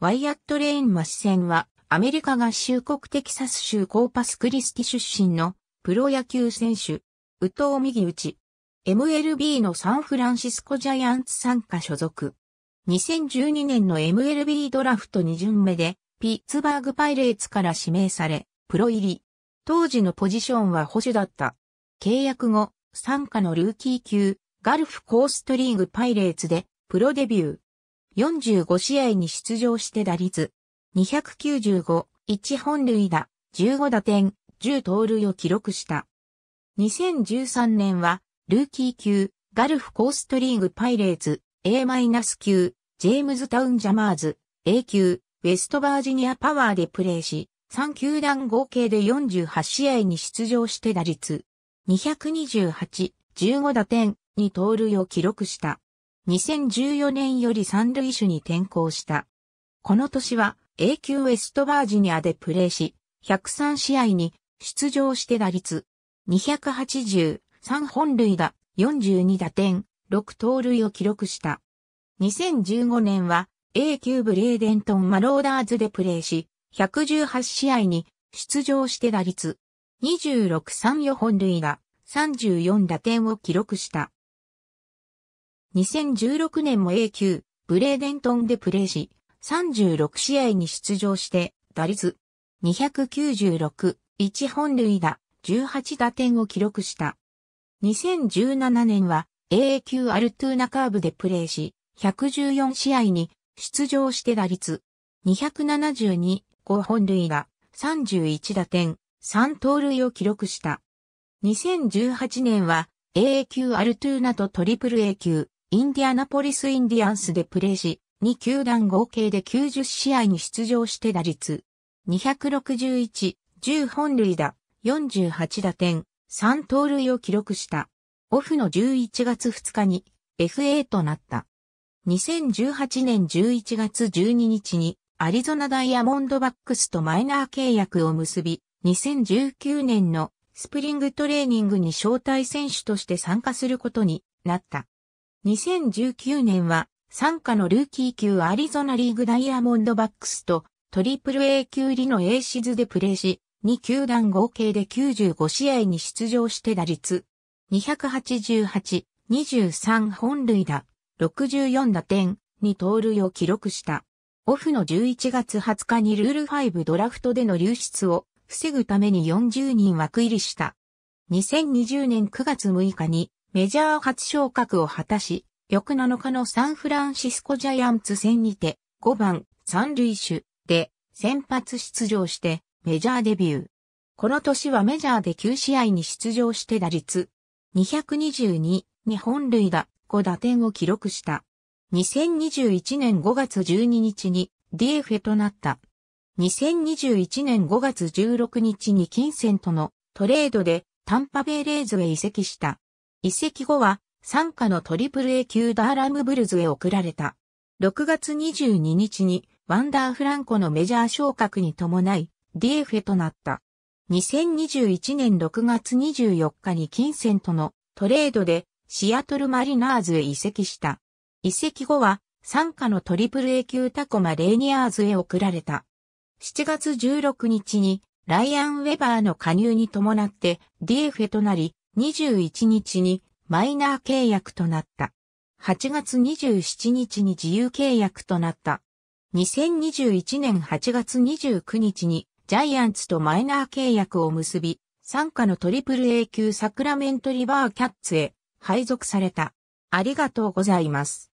ワイアット・レイン・マシセンは、アメリカ合衆国テキサス州コーパスクリスティ出身のプロ野球選手、宇藤右打ち。MLB のサンフランシスコジャイアンツ参加所属。2012年の MLB ドラフト2巡目で、ピッツバーグパイレーツから指名され、プロ入り。当時のポジションは保守だった。契約後、参加のルーキー級、ガルフコーストリーグパイレーツで、プロデビュー。45試合に出場して打率295、1本塁打、15打点、10盗塁を記録した。2013年は、ルーキー級、ガルフコーストリーグパイレーツ、A- 9ジェームズタウンジャマーズ、A 級、ウェストバージニアパワーでプレーし、3球団合計で48試合に出場して打率、228、15打点、に盗塁を記録した。2014年より三塁手に転向した。この年は A 級ウェストバージニアでプレーし、103試合に出場して打率283本塁打42打点6盗塁を記録した。2015年は A 級ブレーデントン・マローダーズでプレーし、118試合に出場して打率2634本塁打34打点を記録した。2016年も A 級、ブレーデントンでプレーし、36試合に出場して、打率296、1本塁打、18打点を記録した。2017年は a 級アルトゥーナカーブでプレーし、114試合に出場して打率272、5本塁打、31打点、3盗塁を記録した。2018年は a 級アルトゥーナとトリプル A 級インディアナポリス・インディアンスでプレーし、2球団合計で90試合に出場して打率。261、10本塁打、48打点、3盗塁を記録した。オフの11月2日に FA となった。2018年11月12日にアリゾナダイヤモンドバックスとマイナー契約を結び、2019年のスプリングトレーニングに招待選手として参加することになった。2019年は、参加のルーキー級アリゾナリーグダイヤモンドバックスとトリプル A 級リのエーシズでプレーし、2球団合計で95試合に出場して打率288、23本塁打、64打点、2盗塁を記録した。オフの11月20日にルール5ドラフトでの流出を防ぐために40人枠入りした。2020年9月6日にメジャー初昇格を果たし、翌7日のサンフランシスコジャイアンツ戦にて5番三塁手で先発出場してメジャーデビュー。この年はメジャーで9試合に出場して打率222、に本塁打5打点を記録した。2021年5月12日に DF となった。2021年5月16日に金銭とのトレードでタンパベイレーズへ移籍した。移籍後は、参加のトリプル A 級ダーラムブルズへ送られた。6月22日に、ワンダーフランコのメジャー昇格に伴い、ディエフェとなった。2021年6月24日に金銭とのトレードでシアトルマリナーズへ移籍した。移籍後は参加のトリプル A 級タコマレーニアーズへ送られた。7月16日にライアン・ウェバーの加入に伴ってディエフェとなり、21日にマイナー契約となった。8月27日に自由契約となった。2021年8月29日にジャイアンツとマイナー契約を結び、参加の AAA 級サクラメントリバーキャッツへ配属された。ありがとうございます。